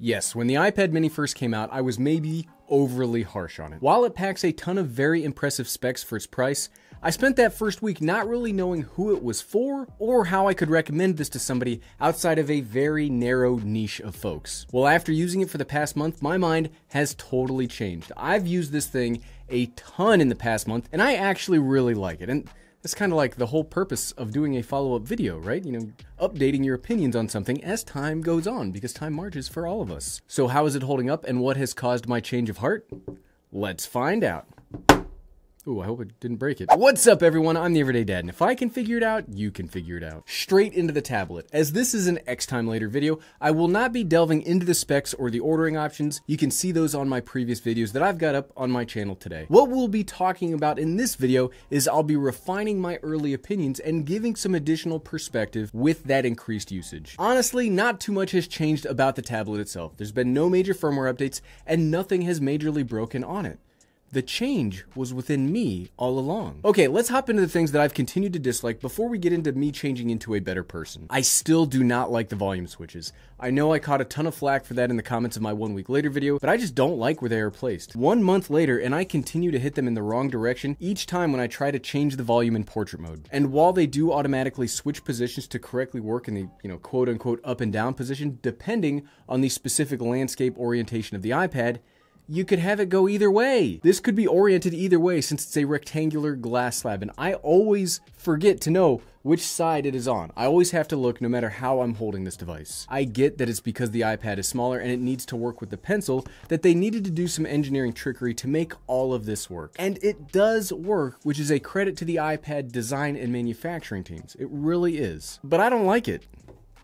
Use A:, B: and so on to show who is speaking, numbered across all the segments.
A: Yes, when the iPad mini first came out, I was maybe overly harsh on it. While it packs a ton of very impressive specs for its price, I spent that first week not really knowing who it was for or how I could recommend this to somebody outside of a very narrow niche of folks. Well, after using it for the past month, my mind has totally changed. I've used this thing a ton in the past month and I actually really like it. And that's kind of like the whole purpose of doing a follow-up video, right? You know, updating your opinions on something as time goes on, because time marches for all of us. So how is it holding up and what has caused my change of heart? Let's find out. Ooh, I hope it didn't break it. What's up everyone, I'm the Everyday Dad, and if I can figure it out, you can figure it out. Straight into the tablet. As this is an X Time Later video, I will not be delving into the specs or the ordering options. You can see those on my previous videos that I've got up on my channel today. What we'll be talking about in this video is I'll be refining my early opinions and giving some additional perspective with that increased usage. Honestly, not too much has changed about the tablet itself. There's been no major firmware updates, and nothing has majorly broken on it. The change was within me all along. Okay, let's hop into the things that I've continued to dislike before we get into me changing into a better person. I still do not like the volume switches. I know I caught a ton of flack for that in the comments of my one week later video, but I just don't like where they are placed. One month later, and I continue to hit them in the wrong direction each time when I try to change the volume in portrait mode. And while they do automatically switch positions to correctly work in the, you know, quote unquote up and down position, depending on the specific landscape orientation of the iPad, you could have it go either way. This could be oriented either way since it's a rectangular glass slab and I always forget to know which side it is on. I always have to look no matter how I'm holding this device. I get that it's because the iPad is smaller and it needs to work with the pencil that they needed to do some engineering trickery to make all of this work. And it does work, which is a credit to the iPad design and manufacturing teams. It really is. But I don't like it.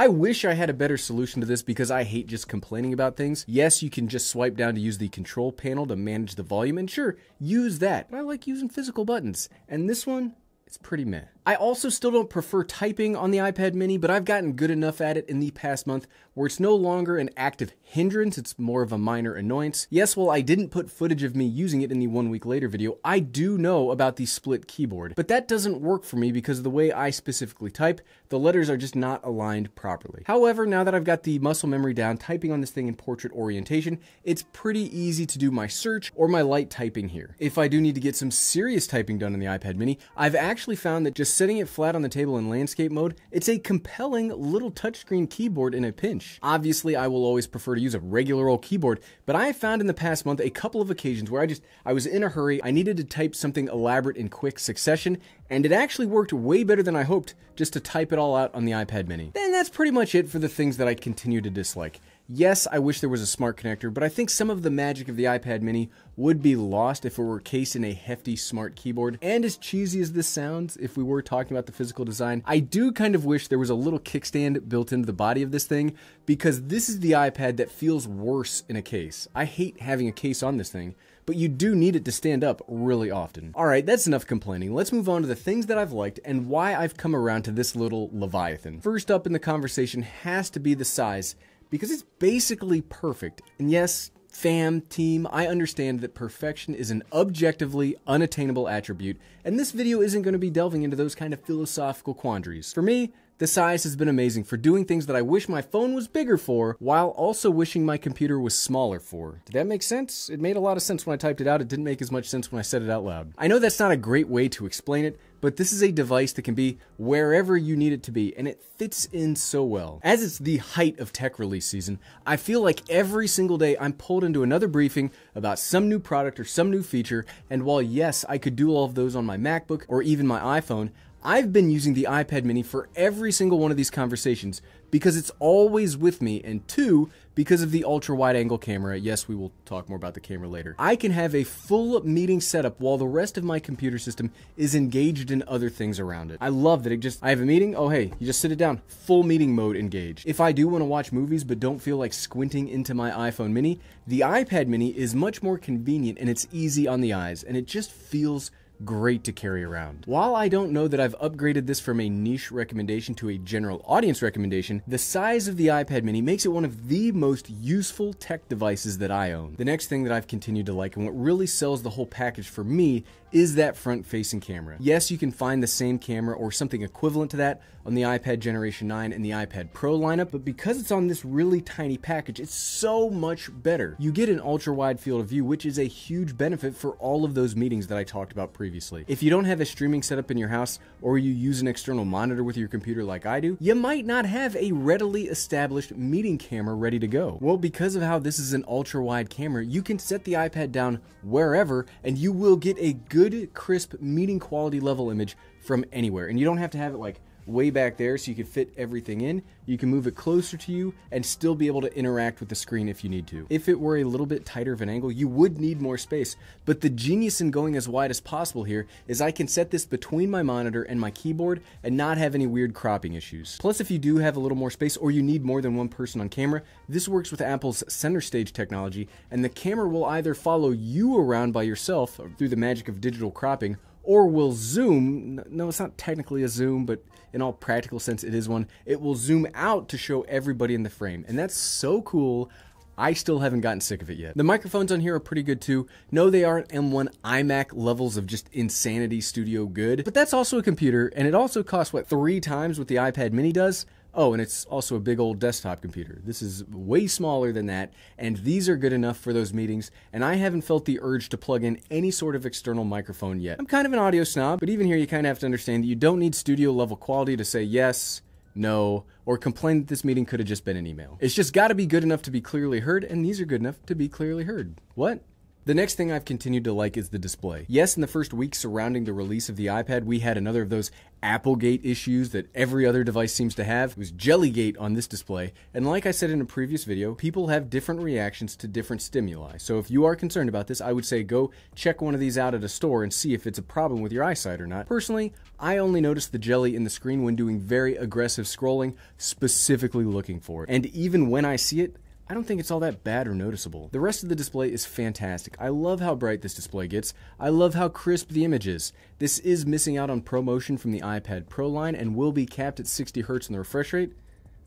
A: I wish I had a better solution to this because I hate just complaining about things. Yes, you can just swipe down to use the control panel to manage the volume, and sure, use that. But I like using physical buttons, and this one, it's pretty meh. I also still don't prefer typing on the iPad mini, but I've gotten good enough at it in the past month where it's no longer an active hindrance, it's more of a minor annoyance. Yes, while I didn't put footage of me using it in the one week later video, I do know about the split keyboard, but that doesn't work for me because the way I specifically type, the letters are just not aligned properly. However, now that I've got the muscle memory down, typing on this thing in portrait orientation, it's pretty easy to do my search or my light typing here. If I do need to get some serious typing done on the iPad mini, I've actually found that just setting it flat on the table in landscape mode, it's a compelling little touchscreen keyboard in a pinch. Obviously, I will always prefer to use a regular old keyboard, but I have found in the past month a couple of occasions where I just, I was in a hurry, I needed to type something elaborate in quick succession, and it actually worked way better than I hoped just to type it all out on the iPad mini. Then that's pretty much it for the things that I continue to dislike. Yes, I wish there was a smart connector, but I think some of the magic of the iPad mini would be lost if it were case in a hefty smart keyboard. And as cheesy as this sounds, if we were talking about the physical design, I do kind of wish there was a little kickstand built into the body of this thing because this is the iPad that feels worse in a case. I hate having a case on this thing but you do need it to stand up really often. All right, that's enough complaining. Let's move on to the things that I've liked and why I've come around to this little Leviathan. First up in the conversation has to be the size because it's basically perfect. And yes, fam, team, I understand that perfection is an objectively unattainable attribute, and this video isn't going to be delving into those kind of philosophical quandaries. For me, the size has been amazing for doing things that I wish my phone was bigger for, while also wishing my computer was smaller for. Did that make sense? It made a lot of sense when I typed it out. It didn't make as much sense when I said it out loud. I know that's not a great way to explain it, but this is a device that can be wherever you need it to be, and it fits in so well. As it's the height of tech release season, I feel like every single day I'm pulled into another briefing about some new product or some new feature, and while yes, I could do all of those on my MacBook or even my iPhone, I've been using the iPad mini for every single one of these conversations because it's always with me, and two, because of the ultra wide angle camera. Yes, we will talk more about the camera later. I can have a full meeting setup while the rest of my computer system is engaged in other things around it. I love that it just, I have a meeting, oh hey, you just sit it down. Full meeting mode engaged. If I do want to watch movies but don't feel like squinting into my iPhone mini, the iPad mini is much more convenient and it's easy on the eyes and it just feels great to carry around. While I don't know that I've upgraded this from a niche recommendation to a general audience recommendation, the size of the iPad mini makes it one of the most useful tech devices that I own. The next thing that I've continued to like and what really sells the whole package for me is that front facing camera. Yes, you can find the same camera or something equivalent to that on the iPad Generation 9 and the iPad Pro lineup, but because it's on this really tiny package, it's so much better. You get an ultra wide field of view, which is a huge benefit for all of those meetings that I talked about previously. If you don't have a streaming setup in your house or you use an external monitor with your computer like I do, you might not have a readily established meeting camera ready to go. Well, because of how this is an ultra wide camera, you can set the iPad down wherever and you will get a good good, crisp, meeting quality level image from anywhere. And you don't have to have it like way back there so you can fit everything in. You can move it closer to you and still be able to interact with the screen if you need to. If it were a little bit tighter of an angle, you would need more space. But the genius in going as wide as possible here is I can set this between my monitor and my keyboard and not have any weird cropping issues. Plus, if you do have a little more space or you need more than one person on camera, this works with Apple's center stage technology and the camera will either follow you around by yourself through the magic of digital cropping or will zoom. No, it's not technically a zoom, but in all practical sense, it is one. It will zoom out to show everybody in the frame. And that's so cool. I still haven't gotten sick of it yet. The microphones on here are pretty good too. No, they aren't M1 iMac levels of just insanity studio good, but that's also a computer and it also costs what, three times what the iPad mini does? Oh, and it's also a big old desktop computer. This is way smaller than that, and these are good enough for those meetings, and I haven't felt the urge to plug in any sort of external microphone yet. I'm kind of an audio snob, but even here you kind of have to understand that you don't need studio level quality to say yes, no, or complain that this meeting could have just been an email. It's just gotta be good enough to be clearly heard, and these are good enough to be clearly heard. What? The next thing I've continued to like is the display. Yes, in the first week surrounding the release of the iPad, we had another of those Applegate issues that every other device seems to have. It was Jellygate on this display, and like I said in a previous video, people have different reactions to different stimuli. So if you are concerned about this, I would say go check one of these out at a store and see if it's a problem with your eyesight or not. Personally, I only noticed the jelly in the screen when doing very aggressive scrolling, specifically looking for it. And even when I see it, I don't think it's all that bad or noticeable. The rest of the display is fantastic. I love how bright this display gets. I love how crisp the image is. This is missing out on ProMotion from the iPad Pro line and will be capped at 60Hz in the refresh rate,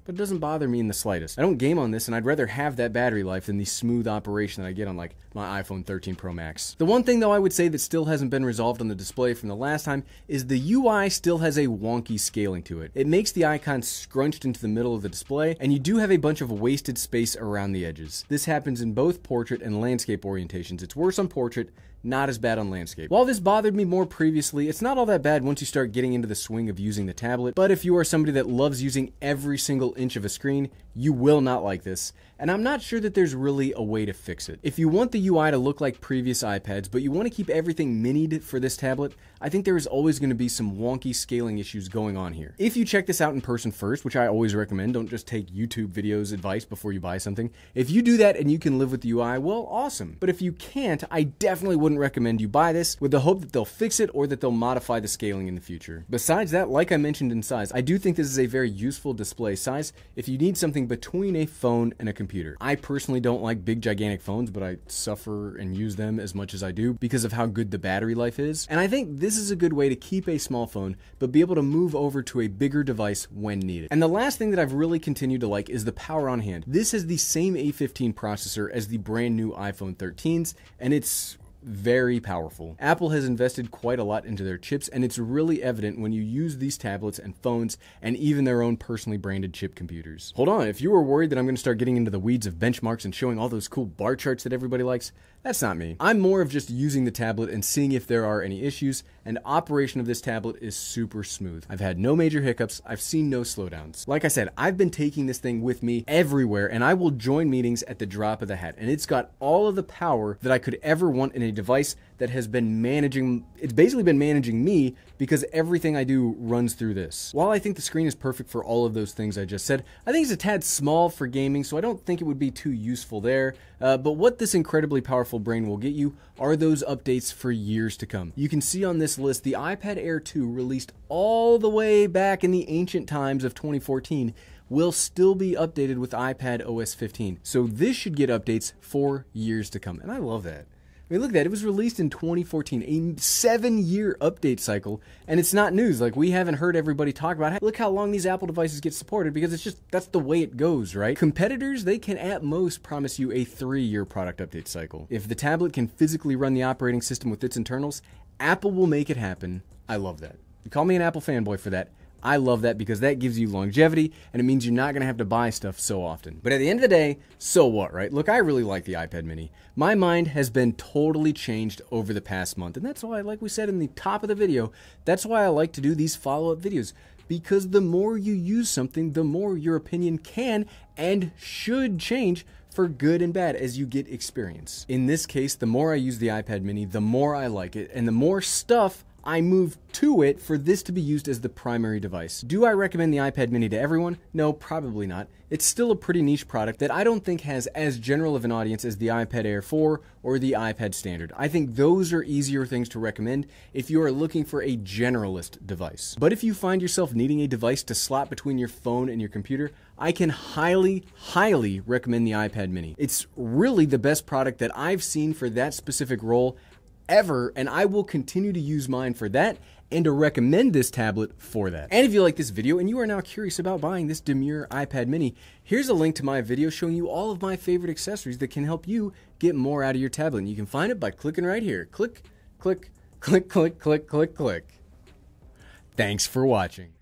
A: but it doesn't bother me in the slightest. I don't game on this, and I'd rather have that battery life than the smooth operation that I get on like my iPhone 13 Pro Max. The one thing though I would say that still hasn't been resolved on the display from the last time is the UI still has a wonky scaling to it. It makes the icon scrunched into the middle of the display, and you do have a bunch of wasted space around the edges. This happens in both portrait and landscape orientations. It's worse on portrait not as bad on landscape. While this bothered me more previously, it's not all that bad once you start getting into the swing of using the tablet, but if you are somebody that loves using every single inch of a screen, you will not like this, and I'm not sure that there's really a way to fix it. If you want the UI to look like previous iPads, but you want to keep everything minied for this tablet, I think there is always going to be some wonky scaling issues going on here. If you check this out in person first, which I always recommend, don't just take YouTube videos advice before you buy something, if you do that and you can live with the UI, well, awesome. But if you can't, I definitely would wouldn't recommend you buy this with the hope that they'll fix it or that they'll modify the scaling in the future. Besides that, like I mentioned in size, I do think this is a very useful display size if you need something between a phone and a computer. I personally don't like big gigantic phones, but I suffer and use them as much as I do because of how good the battery life is. And I think this is a good way to keep a small phone, but be able to move over to a bigger device when needed. And the last thing that I've really continued to like is the power on hand. This has the same A15 processor as the brand new iPhone 13s, and it's very powerful. Apple has invested quite a lot into their chips, and it's really evident when you use these tablets and phones and even their own personally branded chip computers. Hold on, if you were worried that I'm going to start getting into the weeds of benchmarks and showing all those cool bar charts that everybody likes, that's not me. I'm more of just using the tablet and seeing if there are any issues, and operation of this tablet is super smooth. I've had no major hiccups, I've seen no slowdowns. Like I said, I've been taking this thing with me everywhere, and I will join meetings at the drop of the hat, and it's got all of the power that I could ever want in a device that has been managing, it's basically been managing me because everything I do runs through this. While I think the screen is perfect for all of those things I just said, I think it's a tad small for gaming, so I don't think it would be too useful there. Uh, but what this incredibly powerful brain will get you are those updates for years to come. You can see on this list the iPad Air 2 released all the way back in the ancient times of 2014 will still be updated with iPad OS 15. So this should get updates for years to come, and I love that mean, look at that. It was released in 2014, a seven-year update cycle, and it's not news. Like, we haven't heard everybody talk about it. Look how long these Apple devices get supported because it's just, that's the way it goes, right? Competitors, they can at most promise you a three-year product update cycle. If the tablet can physically run the operating system with its internals, Apple will make it happen. I love that. You call me an Apple fanboy for that. I love that because that gives you longevity and it means you're not going to have to buy stuff so often. But at the end of the day, so what, right? Look, I really like the iPad mini. My mind has been totally changed over the past month. And that's why, like we said in the top of the video, that's why I like to do these follow up videos because the more you use something, the more your opinion can and should change for good and bad as you get experience. In this case, the more I use the iPad mini, the more I like it and the more stuff I move to it for this to be used as the primary device. Do I recommend the iPad mini to everyone? No, probably not. It's still a pretty niche product that I don't think has as general of an audience as the iPad Air 4 or the iPad Standard. I think those are easier things to recommend if you are looking for a generalist device. But if you find yourself needing a device to slot between your phone and your computer, I can highly, highly recommend the iPad mini. It's really the best product that I've seen for that specific role ever, and I will continue to use mine for that and to recommend this tablet for that. And if you like this video and you are now curious about buying this Demure iPad mini, here's a link to my video showing you all of my favorite accessories that can help you get more out of your tablet. And you can find it by clicking right here. Click, click, click, click, click, click, click. Thanks for watching.